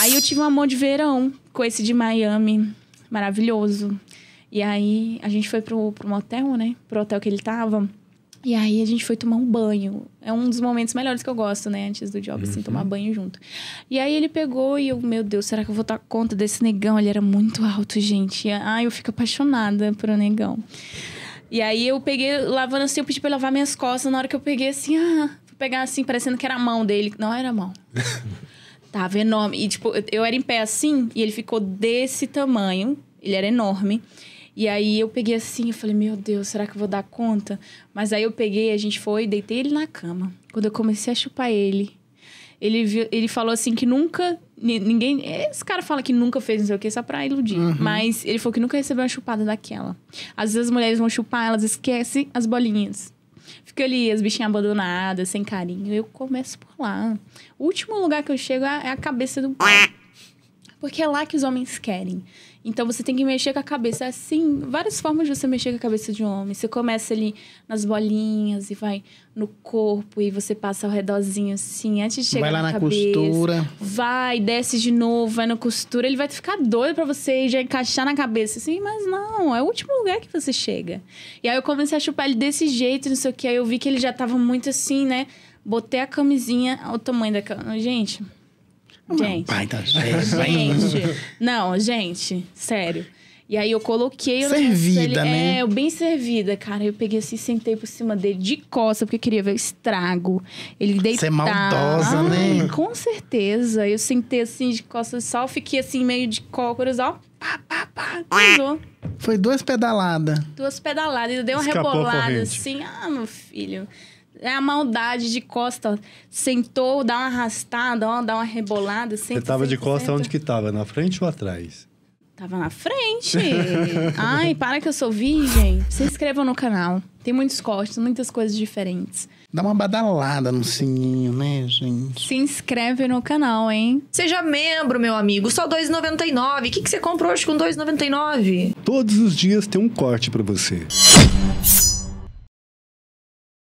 Aí eu tive um amor de verão com esse de Miami, maravilhoso. E aí a gente foi pro, pro motel, né? Pro hotel que ele tava. E aí a gente foi tomar um banho. É um dos momentos melhores que eu gosto, né? Antes do job, assim, uhum. assim, tomar banho junto. E aí ele pegou e eu, meu Deus, será que eu vou dar conta desse negão? Ele era muito alto, gente. Ai, eu fico apaixonada por um negão. E aí eu peguei, lavando assim, eu pedi pra ele lavar minhas costas. Na hora que eu peguei assim, ah, fui pegar assim, parecendo que era a mão dele. Não era a mão. Tava tá enorme. E, tipo, eu, era em pé assim e ele ficou desse tamanho. Ele era enorme. E aí eu peguei assim, eu falei, meu Deus, será que eu vou dar conta? Mas aí eu peguei, a gente foi, deitei ele na cama. Quando eu comecei a chupar ele, ele, viu, ele falou assim que nunca. Ninguém. Esse cara fala que nunca fez não sei o que, só pra iludir. Uhum. Mas ele falou que nunca recebeu uma chupada daquela. Às vezes as mulheres vão chupar, elas esquecem as bolinhas. Fico ali, as bichinhas abandonadas, sem carinho. Eu começo por lá. O último lugar que eu chego é, é a cabeça do pai porque é lá que os homens querem. Então você tem que mexer com a cabeça. É assim, várias formas de você mexer com a cabeça de um homem. Você começa ali nas bolinhas e vai no corpo e você passa ao redorzinho assim, antes de chegar Vai lá na, na cabeça, costura. Vai, desce de novo, vai na costura. Ele vai ficar doido para você já encaixar na cabeça assim, mas não, é o último lugar que você chega. E aí eu comecei a chupar ele desse jeito, não sei o que. Aí eu vi que ele já tava muito assim, né? Botei a camisinha, o tamanho da camisinha. Gente, Gente. gente. Não, gente, sério. E aí eu coloquei... Eu servida, né? É, eu bem servida, cara. Eu peguei assim, sentei por cima dele de costa, porque eu queria ver o estrago. Ele deitou. Você é maldosa, né? Com certeza. Eu sentei assim de costas só, fiquei assim meio de cócoras, ó. Pá, pá, pá. Foi duas pedaladas. Duas pedaladas. Eu dei uma Escapou rebolada assim. Ah, meu filho... É a maldade de costa. Sentou, dá uma arrastada, ó, dá uma rebolada. Senta, Você tava senta, de costa senta. onde que tava? Na frente ou atrás? Tava na frente. Ai, para que eu sou virgem. Se inscrevam no canal. Tem muitos cortes, muitas coisas diferentes. Dá uma badalada no sininho, né, gente? Se inscreve no canal, hein? Seja membro, meu amigo. Só R$2,99. O que, que você comprou hoje com R$2,99? Todos os dias tem um corte para você.